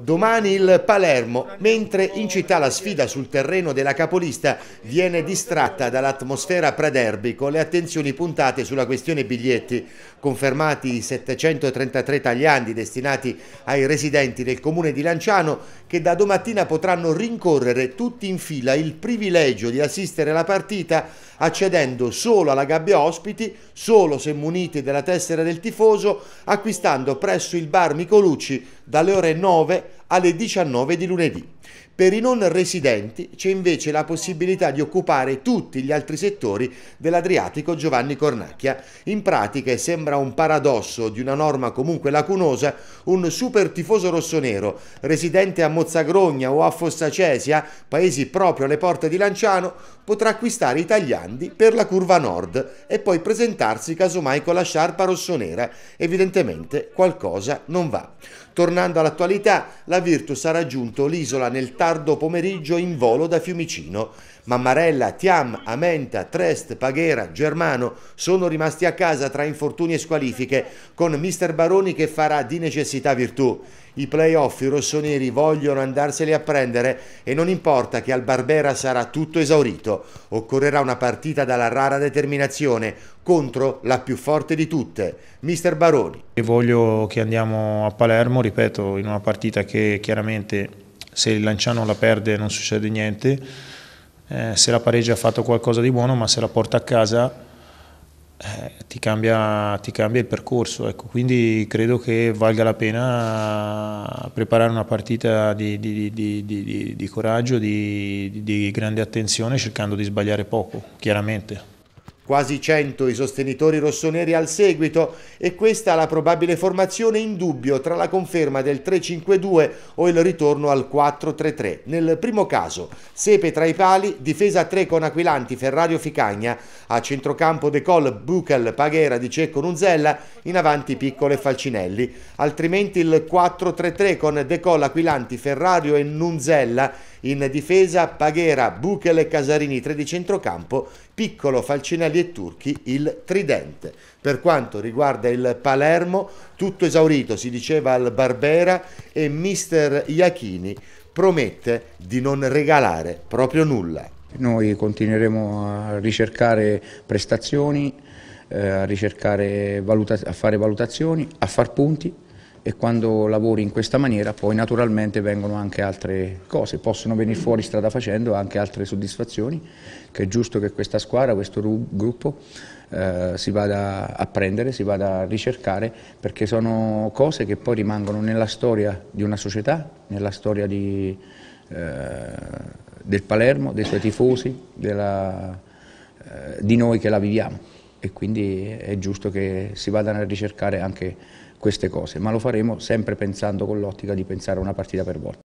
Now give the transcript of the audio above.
Domani il Palermo, mentre in città la sfida sul terreno della capolista viene distratta dall'atmosfera pre-derby con le attenzioni puntate sulla questione biglietti, confermati i 733 taglianti destinati ai residenti del comune di Lanciano che da domattina potranno rincorrere tutti in fila il privilegio di assistere alla partita accedendo solo alla gabbia ospiti, solo se muniti della tessera del tifoso, acquistando presso il bar Micolucci dalle ore 9 alle 19 di lunedì. Per i non residenti c'è invece la possibilità di occupare tutti gli altri settori dell'Adriatico Giovanni Cornacchia. In pratica e sembra un paradosso di una norma comunque lacunosa, un super tifoso rossonero residente a Mozzagrogna o a Fossacesia, paesi proprio alle porte di Lanciano, potrà acquistare i tagliandi per la curva nord e poi presentarsi casomai con la sciarpa rossonera. Evidentemente qualcosa non va. Tornando all'attualità, la la Virtus ha raggiunto l'isola nel tardo pomeriggio in volo da Fiumicino. Mammarella, Tiam, Amenta, Trest, Paghera, Germano sono rimasti a casa tra infortuni e squalifiche, con mister Baroni che farà di necessità virtù. I playoff i rossoneri vogliono andarseli a prendere e non importa che al Barbera sarà tutto esaurito. Occorrerà una partita dalla rara determinazione contro la più forte di tutte, mister Baroni. Voglio che andiamo a Palermo, ripeto, in una partita che chiaramente se il Lanciano la perde non succede niente, eh, se la pareggia ha fatto qualcosa di buono, ma se la porta a casa eh, ti, cambia, ti, cambia, il percorso. Ecco. Quindi credo che valga la pena eh, preparare una partita di, di, di, di coraggio, di grande attenzione, cercando di sbagliare poco, chiaramente quasi 100 i sostenitori rossoneri al seguito e questa la probabile formazione in dubbio tra la conferma del 3-5-2 o il ritorno al 4-3-3. Nel primo caso, Sepe tra i pali, difesa 3 con Aquilanti, Ferrario Ficagna, a centrocampo De Col, Bucal, Paghera, Di Cecco, Nunzella, in avanti Piccolo e Falcinelli, altrimenti il 4-3-3 con De Col, Aquilanti, Ferrario e Nunzella in difesa Paghera, Buchel e Casarini tre di centrocampo, Piccolo, Falcinelli e Turchi il tridente. Per quanto riguarda il Palermo, tutto esaurito, si diceva al Barbera e mister Iachini promette di non regalare proprio nulla. Noi continueremo a ricercare prestazioni, eh, a, ricercare, a fare valutazioni, a far punti e quando lavori in questa maniera poi naturalmente vengono anche altre cose, possono venire fuori strada facendo anche altre soddisfazioni che è giusto che questa squadra, questo gruppo eh, si vada a prendere, si vada a ricercare perché sono cose che poi rimangono nella storia di una società, nella storia di, eh, del Palermo, dei suoi tifosi, della, eh, di noi che la viviamo e quindi è giusto che si vadano a ricercare anche queste cose, ma lo faremo sempre pensando con l'ottica di pensare a una partita per volta.